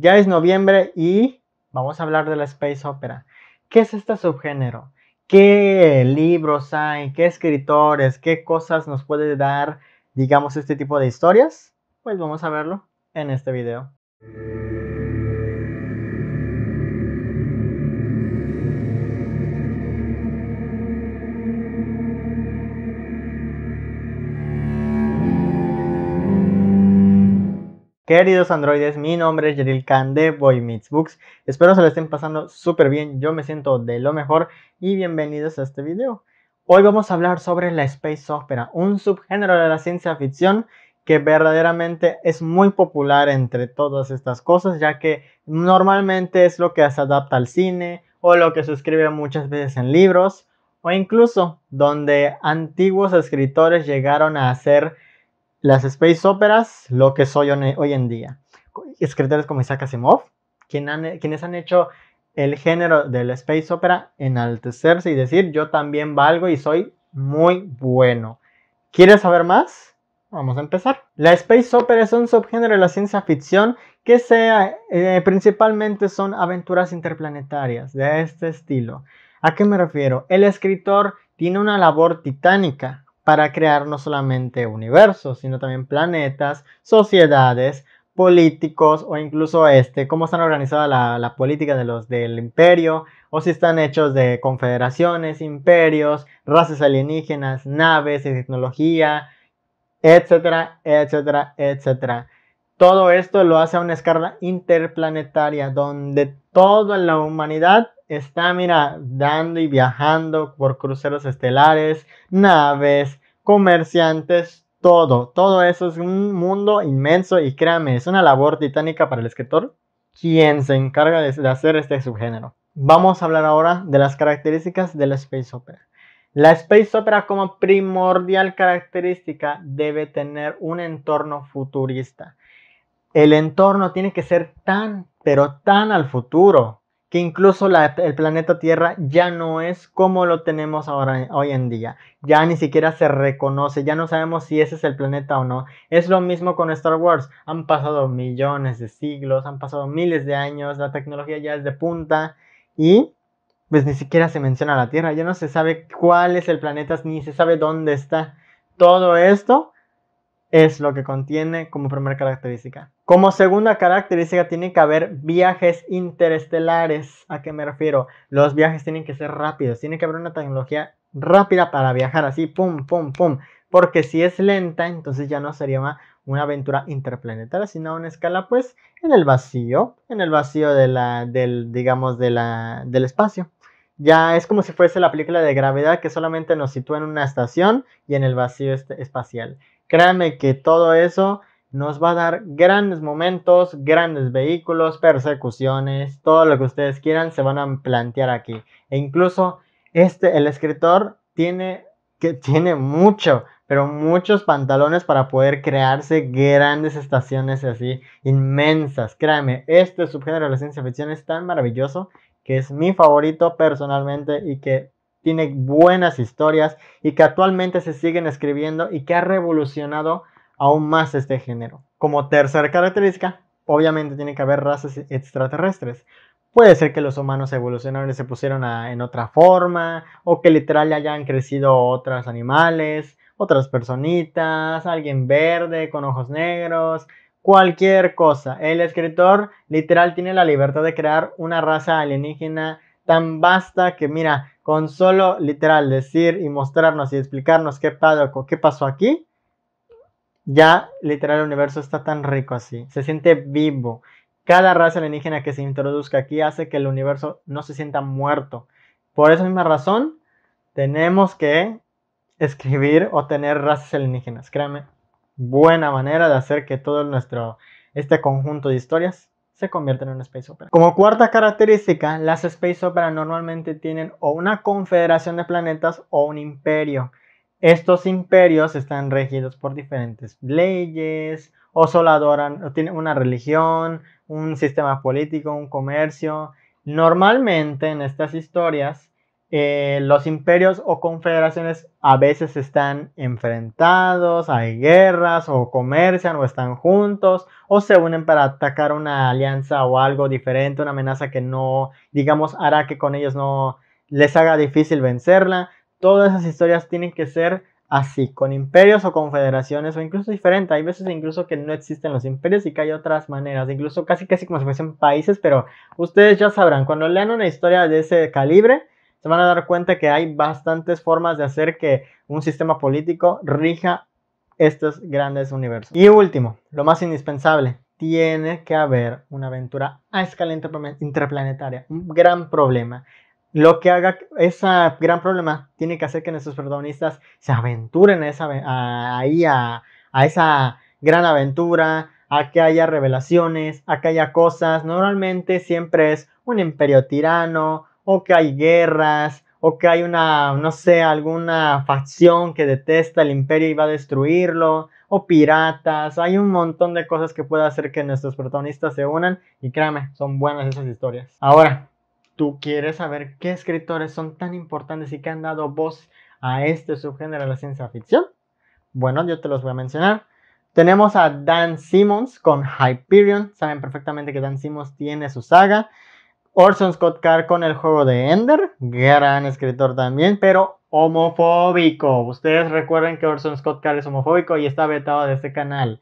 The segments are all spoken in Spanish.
Ya es noviembre y vamos a hablar de la space opera. ¿Qué es este subgénero? ¿Qué libros hay? ¿Qué escritores? ¿Qué cosas nos puede dar, digamos, este tipo de historias? Pues vamos a verlo en este video. Queridos androides, mi nombre es Jeril Khan de Boy Meets Books. Espero se lo estén pasando súper bien, yo me siento de lo mejor y bienvenidos a este video. Hoy vamos a hablar sobre la space opera, un subgénero de la ciencia ficción que verdaderamente es muy popular entre todas estas cosas, ya que normalmente es lo que se adapta al cine o lo que se escribe muchas veces en libros o incluso donde antiguos escritores llegaron a hacer las space operas, lo que soy hoy en día. Escritores como Isaac Asimov, quienes han hecho el género de la space opera enaltecerse y decir yo también valgo y soy muy bueno. ¿Quieres saber más? Vamos a empezar. La space opera es un subgénero de la ciencia ficción que sea, eh, principalmente son aventuras interplanetarias de este estilo. ¿A qué me refiero? El escritor tiene una labor titánica, para crear no solamente universos, sino también planetas, sociedades, políticos o incluso este, cómo están organizada la, política de los del imperio o si están hechos de confederaciones, imperios, razas alienígenas, naves y tecnología, etcétera, etcétera, etcétera. Todo esto lo hace a una escala interplanetaria donde toda la humanidad está, mira, dando y viajando por cruceros estelares, naves, comerciantes, todo. Todo eso es un mundo inmenso y créame, es una labor titánica para el escritor quien se encarga de, hacer este subgénero. Vamos a hablar ahora de las características de la space opera. La space opera como primordial característica debe tener un entorno futurista. El entorno tiene que ser tan, pero tan al futuro que incluso el planeta Tierra ya no es como lo tenemos ahora, hoy en día. Ya ni siquiera se reconoce, ya no sabemos si ese es el planeta o no. Es lo mismo con Star Wars. Han pasado millones de siglos, han pasado miles de años, la tecnología ya es de punta y pues ni siquiera se menciona la Tierra. Ya no se sabe cuál es el planeta, ni se sabe dónde está. Todo esto es lo que contiene como primera característica. Como segunda característica tiene que haber viajes interestelares. ¿A qué me refiero? Los viajes tienen que ser rápidos, tiene que haber una tecnología rápida para viajar así, pum, pum, pum. Porque si es lenta, entonces ya no sería una, aventura interplanetaria, sino una escala pues en el vacío, en el vacío de la, del, digamos, de del espacio. Ya es como si fuese la película de gravedad que solamente nos sitúa en una estación y en el vacío este espacial. Créanme que todo eso nos va a dar grandes momentos, grandes vehículos, persecuciones, todo lo que ustedes quieran se van a plantear aquí. E incluso este, el escritor tiene, que tiene mucho, pero muchos pantalones para poder crearse grandes estaciones así, inmensas. Créanme, este subgénero de la ciencia ficción es tan maravilloso que es mi favorito personalmente y que tiene buenas historias y que actualmente se siguen escribiendo y que ha revolucionado aún más este género. Como tercera característica, obviamente tiene que haber razas extraterrestres. Puede ser que los humanos evolucionaron y se pusieron en otra forma, o que literal hayan crecido otros animales, otras personitas, alguien verde con ojos negros, cualquier cosa. El escritor literal tiene la libertad de crear una raza alienígena tan vasta que mira, con solo literal decir y mostrarnos y explicarnos qué, qué pasó aquí, ya literal el universo está tan rico así, se siente vivo. Cada raza alienígena que se introduzca aquí hace que el universo no se sienta muerto. Por esa misma razón, tenemos que escribir o tener razas alienígenas. Créame, buena manera de hacer que todo nuestro, este conjunto de historias se convierta en una space opera. Como cuarta característica, las space operas normalmente tienen o una confederación de planetas o un imperio. Estos imperios están regidos por diferentes leyes, o solo adoran, o tienen una religión, un sistema político, un comercio. Normalmente en estas historias, eh, los imperios o confederaciones a veces están enfrentados, hay guerras, o comercian, o están juntos, o se unen para atacar una alianza o algo diferente, una amenaza que no, digamos, hará que con ellos no les haga difícil vencerla todas esas historias tienen que ser así, con imperios o confederaciones o incluso diferente. Hay veces incluso que no existen los imperios y que hay otras maneras, incluso casi casi como si fuesen países, pero ustedes ya sabrán, cuando lean una historia de ese calibre, se van a dar cuenta que hay bastantes formas de hacer que un sistema político rija estos grandes universos. Y último, lo más indispensable, tiene que haber una aventura a escala interplanetaria, un gran problema lo que haga ese gran problema tiene que hacer que nuestros protagonistas se aventuren a esa, ahí a, esa gran aventura, a que haya revelaciones, a que haya cosas. Normalmente siempre es un imperio tirano, o que hay guerras, o que hay una, no sé, alguna facción que detesta el imperio y va a destruirlo, o piratas. Hay un montón de cosas que puede hacer que nuestros protagonistas se unan y créame, son buenas esas historias. Ahora, tú quieres saber qué escritores son tan importantes y que han dado voz a este subgénero de la ciencia ficción, bueno, yo te los voy a mencionar. Tenemos a Dan Simmons con Hyperion. Saben perfectamente que Dan Simmons tiene su saga. Orson Scott Card con el juego de Ender. Gran escritor también, pero homofóbico. Ustedes recuerden que Orson Scott Card es homofóbico y está vetado de este canal.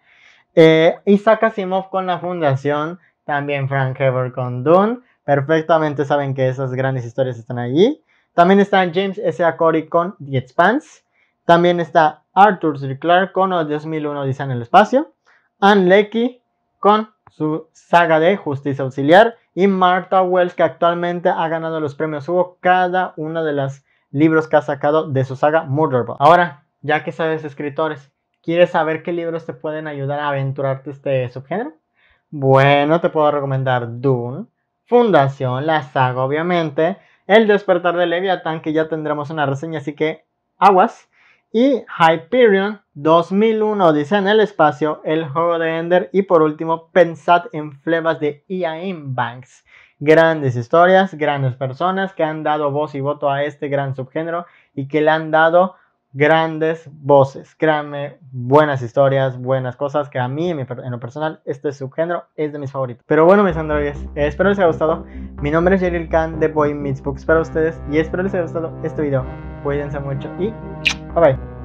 Eh, Isaac Asimov con la fundación. También Frank Heber con Dune perfectamente saben que esas grandes historias están allí. También está James S. A. Corey con The Expanse. También está Arthur C. Clarke con 2001 Dice en el Espacio. Anne lecky con su saga de Justicia Auxiliar. Y Martha Wells, que actualmente ha ganado los premios Hugo cada uno de los libros que ha sacado de su saga Murderball. Ahora, ya que sabes escritores, ¿quieres saber qué libros te pueden ayudar a aventurarte este subgénero? Bueno, te puedo recomendar Dune, Fundación, la saga, obviamente. El despertar de Leviatán, que ya tendremos una reseña, así que aguas. Y Hyperion 2001, dice en el espacio, el juego de Ender. Y por último, pensad en Flebas de Iain e Banks. Grandes historias, grandes personas que han dado voz y voto a este gran subgénero y que le han dado grandes voces, créanme, buenas historias, buenas cosas que a mí en, lo personal este subgénero es de mis favoritos. Pero bueno mis androides, espero les haya gustado. Mi nombre es Yeril Khan de Boy Meets Books para ustedes y espero les haya gustado este video. Cuídense mucho y bye bye.